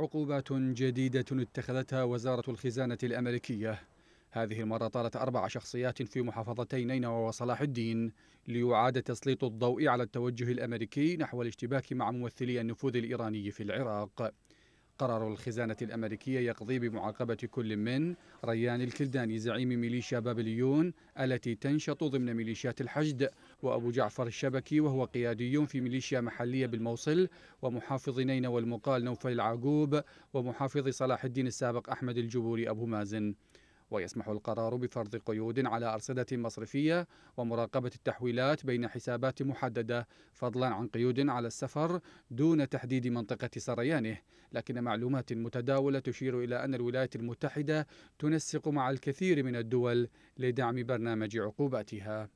عقوبات جديدة اتخذتها وزارة الخزانة الأمريكية هذه المرة طالت أربع شخصيات في محافظتي نينوى وصلاح الدين ليعاد تسليط الضوء على التوجه الأمريكي نحو الاشتباك مع ممثلي النفوذ الإيراني في العراق قرار الخزانة الأمريكية يقضي بمعاقبة كل من ريان الكلداني زعيم ميليشيا بابليون التي تنشط ضمن ميليشيات الحشد وأبو جعفر الشبكي وهو قيادي في ميليشيا محلية بالموصل ومحافظ نينوى والمقال نوفل العقوب ومحافظ صلاح الدين السابق أحمد الجبوري أبو مازن ويسمح القرار بفرض قيود على أرصدة مصرفية ومراقبة التحويلات بين حسابات محددة فضلا عن قيود على السفر دون تحديد منطقة سريانه لكن معلومات متداولة تشير إلى أن الولايات المتحدة تنسق مع الكثير من الدول لدعم برنامج عقوباتها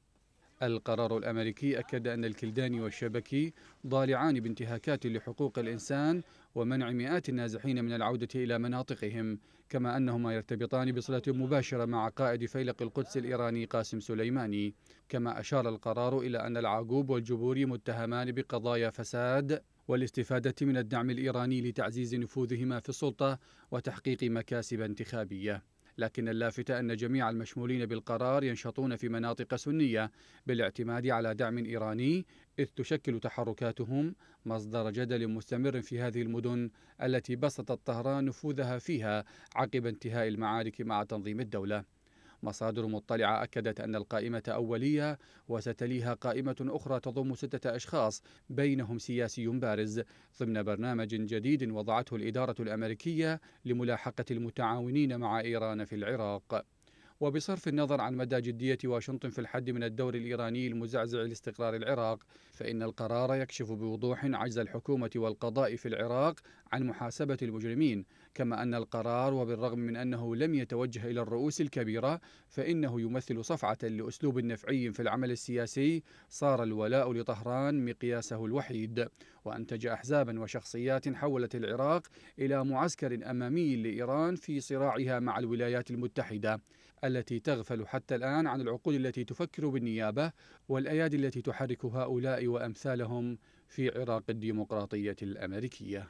القرار الأمريكي أكد أن الكلداني والشبكي ضالعان بانتهاكات لحقوق الإنسان ومنع مئات النازحين من العودة إلى مناطقهم كما أنهما يرتبطان بصلة مباشرة مع قائد فيلق القدس الإيراني قاسم سليماني كما أشار القرار إلى أن العقوب والجبوري متهمان بقضايا فساد والاستفادة من الدعم الإيراني لتعزيز نفوذهما في السلطة وتحقيق مكاسب انتخابية لكن اللافت أن جميع المشمولين بالقرار ينشطون في مناطق سنية بالاعتماد على دعم إيراني إذ تشكل تحركاتهم مصدر جدل مستمر في هذه المدن التي بسطت طهران نفوذها فيها عقب انتهاء المعارك مع تنظيم الدولة مصادر مطلعة أكدت أن القائمة أولية وستليها قائمة أخرى تضم ستة أشخاص بينهم سياسي بارز ضمن برنامج جديد وضعته الإدارة الأمريكية لملاحقة المتعاونين مع إيران في العراق وبصرف النظر عن مدى جدية واشنطن في الحد من الدور الإيراني المزعزع لاستقرار العراق فإن القرار يكشف بوضوح عجز الحكومة والقضاء في العراق عن محاسبة المجرمين كما أن القرار وبالرغم من أنه لم يتوجه إلى الرؤوس الكبيرة فإنه يمثل صفعة لأسلوب نفعي في العمل السياسي صار الولاء لطهران مقياسه الوحيد وأنتج أحزابا وشخصيات حولت العراق إلى معسكر أمامي لإيران في صراعها مع الولايات المتحدة التي تغفل حتى الآن عن العقول التي تفكر بالنيابة والأيادي التي تحرك هؤلاء وأمثالهم في عراق الديمقراطية الأمريكية.